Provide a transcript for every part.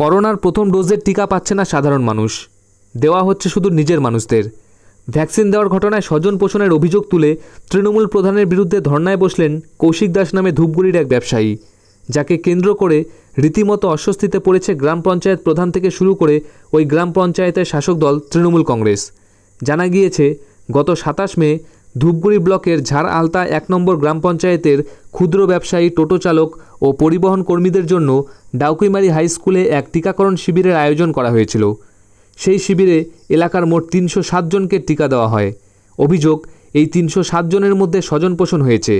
করোনার প্রথম ডোজের টিকা পাচ্ছে না সাধারণ মানুষ দেওয়া হচ্ছে শুধু নিজের মানুষদের ভ্যাকসিন দেওয়ার ঘটনায় স্বজন পোষণের অভিযোগ তুলে তৃণমূল প্রধানের বিরুদ্ধে ধর্নায় বসলেন কৌশিক দাস নামে ধূপগুড়ির এক ব্যবসায়ী যাকে কেন্দ্র করে রীতিমতো অস্বস্তিতে পড়েছে গ্রাম পঞ্চায়েত প্রধান থেকে শুরু করে ওই গ্রাম পঞ্চায়েতের শাসক দল তৃণমূল কংগ্রেস জানা গিয়েছে গত সাতাশ মে ধূপগুড়ি ব্লকের ঝাড় আলতা এক নম্বর গ্রাম পঞ্চায়েতের ক্ষুদ্র ব্যবসায়ী টোটো চালক ও পরিবহন কর্মীদের জন্য ডাউকিমারি হাই স্কুলে এক টিকাকরণ শিবিরের আয়োজন করা হয়েছিল সেই শিবিরে এলাকার মোট তিনশো সাতজনকে টিকা দেওয়া হয় অভিযোগ এই তিনশো সাতজনের মধ্যে স্বজন পোষণ হয়েছে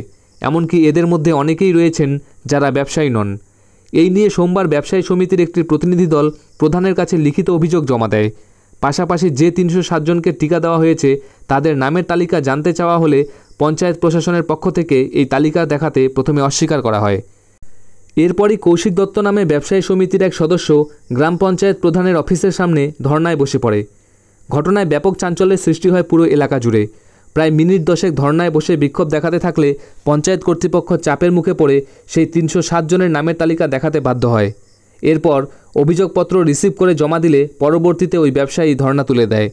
এমনকি এদের মধ্যে অনেকেই রয়েছেন যারা ব্যবসায়ী নন এই নিয়ে সোমবার ব্যবসায়ী সমিতির একটি প্রতিনিধি দল প্রধানের কাছে লিখিত অভিযোগ জমা দেয় পাশাপাশি যে তিনশো সাতজনকে টিকা দেওয়া হয়েছে তাদের নামের তালিকা জানতে চাওয়া হলে পঞ্চায়েত প্রশাসনের পক্ষ থেকে এই তালিকা দেখাতে প্রথমে অস্বীকার করা হয় এরপরই কৌশিক দত্ত নামে ব্যবসায়ী সমিতির এক সদস্য গ্রাম পঞ্চায়েত প্রধানের অফিসের সামনে ধর্নায় বসে পড়ে ঘটনায় ব্যাপক চাঞ্চল্যের সৃষ্টি হয় পুরো এলাকা জুড়ে প্রায় মিনিট দশেক ধর্নায় বসে বিক্ষোভ দেখাতে থাকলে পঞ্চায়েত কর্তৃপক্ষ চাপের মুখে পড়ে সেই তিনশো জনের নামের তালিকা দেখাতে বাধ্য হয় এরপর অভিযোগপত্র রিসিভ করে জমা দিলে পরবর্তীতে ওই ব্যবসায়ী ধর্ণা তুলে দেয়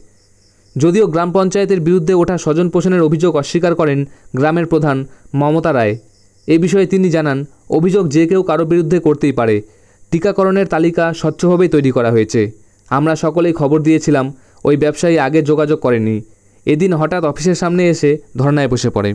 যদিও গ্রাম পঞ্চায়েতের বিরুদ্ধে ওঠা স্বজন পোষণের অভিযোগ অস্বীকার করেন গ্রামের প্রধান মমতা রায় এ বিষয়ে তিনি জানান অভিযোগ যে কেউ কারো বিরুদ্ধে করতেই পারে টিকাকরণের তালিকা স্বচ্ছভাবেই তৈরি করা হয়েছে আমরা সকলেই খবর দিয়েছিলাম ওই ব্যবসায়ী আগে যোগাযোগ করেনি এদিন হঠাৎ অফিসের সামনে এসে ধর্নায় বসে পড়ে